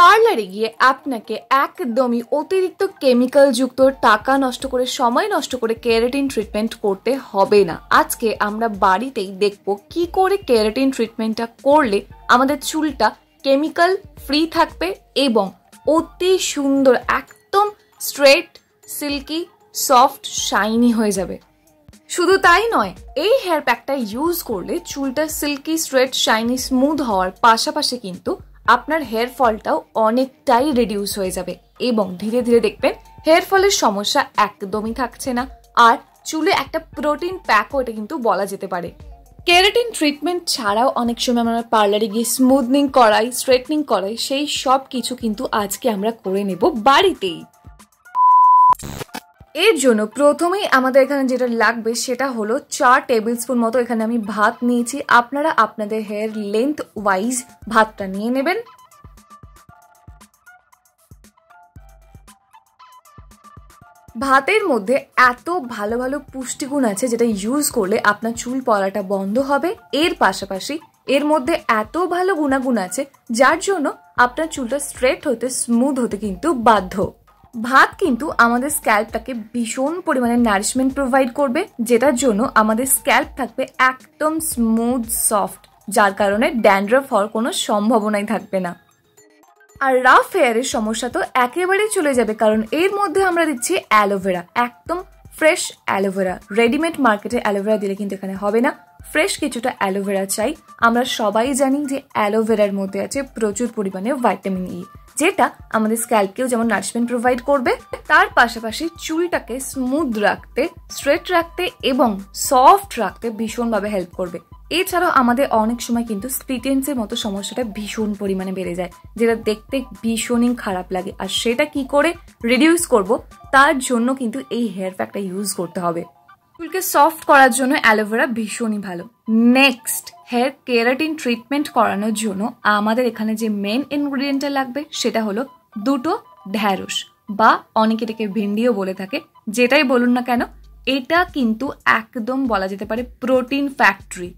পার্লারে গিয়ে আপনাকে একদমই অতিরিক্ত কেমিক্যাল যুক্ত টাকা নষ্ট করে সময় নষ্ট করে কেরাটিন ট্রিটমেন্ট করতে হবে না আজকে আমরা বাড়িতেই দেখব কি করে কেরাটিন ট্রিটমেন্টটা করলে আমাদের চুলটা কেমিক্যাল ফ্রি থাকবে এবং অতি সুন্দর একদম স্ট্রেট সিল্কি সফট শাইনি হয়ে যাবে শুধু তাই নয় এই হেয়ার প্যাকটা ইউজ করলে চুলটা সিল্কি স্ট্রেট শাইনি স্মুথ হওয়ার পাশাপাশি কিন্তু আপনার হেয়ার ফলটাও অনেকটাই রিডিউস হয়ে যাবে এবং ধীরে ধীরে দেখবেন হেয়ার ফলের সমস্যা একদমই থাকছে না আর চুলে একটা প্রোটিন প্যাকও এটা কিন্তু বলা যেতে পারে কেরাটিন ট্রিটমেন্ট ছাড়াও অনেক সময় আমরা পার্লারে গিয়ে স্মুথনিং করাই স্ট্রেটনিং করাই সেই সব কিছু কিন্তু আজকে আমরা করে নেব বাড়িতেই এর জন্য প্রথমেই আমাদের এখানে যেটা লাগবে সেটা হলো চার টেবিল স্পুন মতো এখানে আমি ভাত নিয়েছি আপনারা আপনাদের হেয়ার লেন্থ ওয়াইজ ভাতটা নিয়ে নেবেন ভাতের মধ্যে এত ভালো ভালো পুষ্টিগুণ আছে যেটা ইউজ করলে আপনার চুল পড়াটা বন্ধ হবে এর পাশাপাশি এর মধ্যে এত ভালো গুণাগুণ আছে যার জন্য আপনার চুলটা স্ট্রেট হতে স্মুথ হতে কিন্তু বাধ্য ভাত কিন্তু আমাদের স্ক্যাল্পটাকে ভীষণ পরিমাণে নারিশমেন্ট প্রোভাইড করবে যেটার জন্য আমাদের স্ক্যাল্প থাকবে একদম স্মুথ সফট যার কারণে ড্যান্ড্রফ হওয়ার কোনো সম্ভাবনাই থাকবে না আর রাফ হেয়ারের সমস্যা তো একেবারেই চলে যাবে কারণ এর মধ্যে আমরা দিচ্ছি অ্যালোভেরা একদম ফ্রেশ অ্যালোভেরা রেডিমেড মার্কেটে অ্যালোভেরা দিলে কিন্তু এখানে হবে না ফ্রেশ কিছুটা অ্যালোভেরা চাই আমরা সবাই জানি যে অ্যালোভেরার মধ্যে আছে প্রচুর পরিমাণে ভাইটামিন ই e। যেটা আমাদের স্ক্যাল্পকেও যেমন নারিশমেন্ট প্রোভাইড করবে তার পাশাপাশি চুলটাকে স্মুথ রাখতে স্ট্রেট রাখতে এবং সফট রাখতে ভীষণভাবে হেল্প করবে এছাড়াও আমাদের অনেক সময় কিন্তু স্প্লিটেন্সের মতো সমস্যাটা ভীষণ পরিমাণে বেড়ে যায় যেটা দেখতে ভীষণই খারাপ লাগে আর সেটা কি করে রিডিউস করব তার জন্য কিন্তু এই হেয়ার প্যাকটা ইউজ করতে হবে চুলকে সফট করার জন্য অ্যালোভেরা ভীষণই ভালো নেক্সট হেয়ার কেরাটিন ট্রিটমেন্ট করানোর জন্য আমাদের এখানে যে মেন ইনগ্রিডিয়েন্টটা লাগবে সেটা হলো দুটো ঢ্যাঁড়স বা অনেকে এটাকে ভেন্ডিও বলে থাকে যেটাই বলুন না কেন এটা কিন্তু একদম বলা যেতে পারে প্রোটিন ফ্যাক্টরি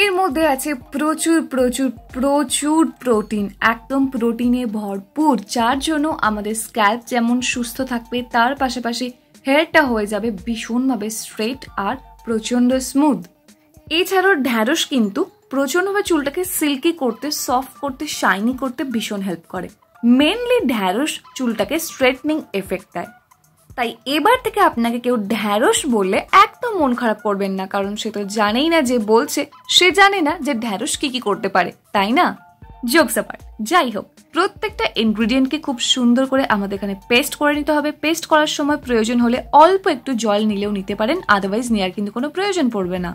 এর মধ্যে আছে প্রচুর প্রচুর প্রচুর প্রোটিন একদম প্রোটিনে ভরপুর যার জন্য আমাদের স্ক্যাল্প যেমন সুস্থ থাকবে তার পাশাপাশি হেয়ারটা হয়ে যাবে ভীষণভাবে স্ট্রেট আর প্রচণ্ড স্মুথ এছাড়াও ঢ্যাঁড়স কিন্তু প্রচণ্ডভাবে চুলটাকে সিল্কি করতে সফট করতে শাইনি করতে ভীষণ হেল্প করে মেনলি ঢ্যাঁড়স চুলটাকে স্ট্রেটনিং এফেক্ট দেয় তাই এবার থেকে আপনাকে কেউ ঢ্যাঁড়স বললে একদম মন খারাপ করবেন না কারণ সে তো জানেই না যে বলছে সে জানে না যে ঢ্যাঁড়স কি কি করতে পারে তাই না জোকস আবার যাই হোক প্রত্যেকটা ইনগ্রিডিয়েন্টকে খুব সুন্দর করে আমাদের এখানে পেস্ট করে নিতে হবে পেস্ট করার সময় প্রয়োজন হলে অল্প একটু জল নিলেও নিতে পারেন আদারওয়াইজ নেওয়ার কিন্তু কোনো প্রয়োজন পড়বে না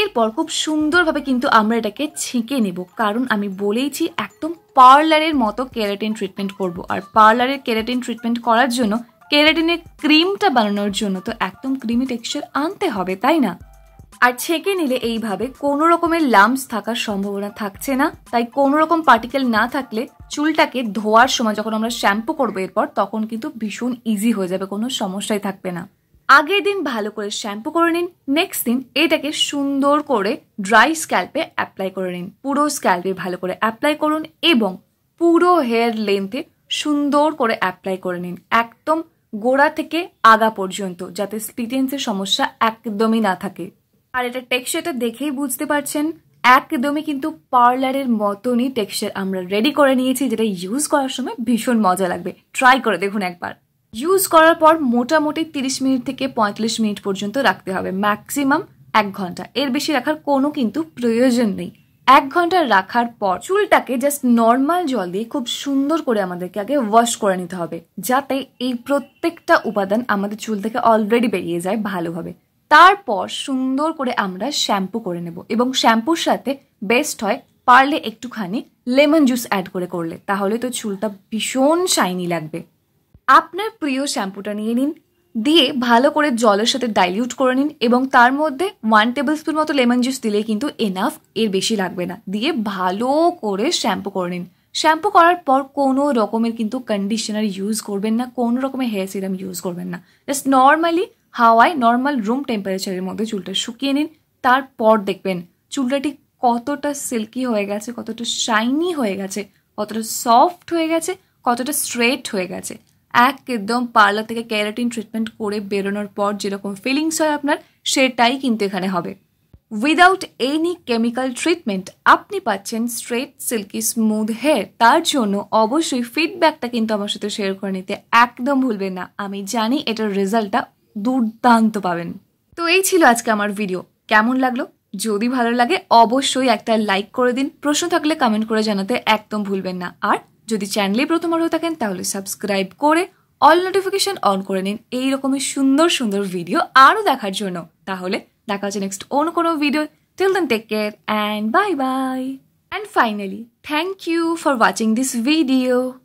এরপর খুব সুন্দরভাবে কিন্তু আমরা এটাকে ছেঁকে নেব কারণ আমি বলেইছি একদম পার্লারের মতো কেরাটিন ট্রিটমেন্ট করব আর পার্লারের কেরাটিন ট্রিটমেন্ট করার জন্য কেরাটিনের ক্রিমটা বানানোর জন্য তো একদম ক্রিমি টেক্সচার আনতে হবে তাই না আর ছেঁকে নিলে এইভাবে কোনো রকমের লাম্পস থাকার সম্ভাবনা থাকছে না তাই কোনো রকম পার্টিকেল না থাকলে চুলটাকে ধোয়ার সময় যখন আমরা শ্যাম্পু করবো এরপর তখন কিন্তু ভীষণ ইজি হয়ে যাবে কোনো সমস্যাই থাকবে না আগের দিন ভালো করে শ্যাম্পু করে নিন নেক্সট দিন এটাকে সুন্দর করে ড্রাই স্ক্যাল্পে অ্যাপ্লাই করে নিন পুরো স্ক্যাল্পে ভালো করে অ্যাপ্লাই করুন এবং পুরো হেয়ার লেন্থে সুন্দর করে অ্যাপ্লাই করে নিন একদম গোড়া থেকে আগা পর্যন্ত যাতে স্পিটেন্সের সমস্যা একদমই না থাকে আর এটা টেক্সচারটা দেখেই বুঝতে পারছেন একদমই কিন্তু পার্লারের মতনই টেক্সচার আমরা রেডি করে নিয়েছি যেটা ইউজ করার সময় ভীষণ মজা লাগবে ট্রাই করে দেখুন একবার ইউজ করার পর মোটামুটি তিরিশ মিনিট থেকে পঁয়তাল্লিশ মিনিট পর্যন্ত রাখতে হবে ম্যাক্সিমাম এক ঘন্টা এর বেশি রাখার কোনো কিন্তু প্রয়োজন নেই এক ঘন্টা রাখার পর চুলটাকে জাস্ট নর্মাল জল দিয়ে খুব সুন্দর করে আমাদেরকে আগে ওয়াশ করে নিতে হবে যাতে এই প্রত্যেকটা উপাদান আমাদের চুল থেকে অলরেডি বেরিয়ে যায় ভালোভাবে তারপর সুন্দর করে আমরা শ্যাম্পু করে নেব এবং শ্যাম্পুর সাথে বেস্ট হয় পারলে একটুখানি লেমন জুস অ্যাড করে করলে তাহলে তো চুলটা ভীষণ শাইনি লাগবে আপনার প্রিয় শ্যাম্পুটা নিয়ে নিন দিয়ে ভালো করে জলের সাথে ডাইলিউট করে নিন এবং তার মধ্যে ওয়ান টেবিল স্পুন মতো লেমন জুস দিলে কিন্তু এনাফ এর বেশি লাগবে না দিয়ে ভালো করে শ্যাম্পু করে নিন শ্যাম্পু করার পর কোনো রকমের কিন্তু কন্ডিশনার ইউজ করবেন না কোনো রকমের হেয়ার সিরাম ইউজ করবেন না জাস্ট নর্মালি হাওয়ায় নর্মাল রুম টেম্পারেচারের মধ্যে চুলটা শুকিয়ে নিন তারপর দেখবেন চুলটাটি কতটা সিল্কি হয়ে গেছে কতটা শাইনি হয়ে গেছে কতটা সফট হয়ে গেছে কতটা স্ট্রেট হয়ে গেছে একদম পার্লার থেকে ক্যারাটিন ট্রিটমেন্ট করে বেরোনোর পর যেরকম ফিলিংস হয় আপনার সেটাই কিন্তু এখানে হবে উইদাউট এনি কেমিক্যাল ট্রিটমেন্ট আপনি পাচ্ছেন স্ট্রেট সিল্কি স্মুথ হেয়ার তার জন্য অবশ্যই ফিডব্যাকটা কিন্তু আমার সাথে শেয়ার করে নিতে একদম ভুলবেন না আমি জানি এটার রেজাল্টটা দুর্দান্ত পাবেন তো এই ছিল আজকে আমার ভিডিও কেমন লাগলো যদি ভালো লাগে অবশ্যই একটা লাইক করে দিন প্রশ্ন থাকলে কমেন্ট করে জানাতে একদম ভুলবেন না আর যদি চ্যানেলে প্রথমবার হয়ে থাকেন তাহলে সাবস্ক্রাইব করে অল নোটিফিকেশন অন করে নিন এই রকমের সুন্দর সুন্দর ভিডিও আরও দেখার জন্য তাহলে দেখা হচ্ছে নেক্সট অন্য কোনো video till then take care and bye bye and finally thank you for watching this video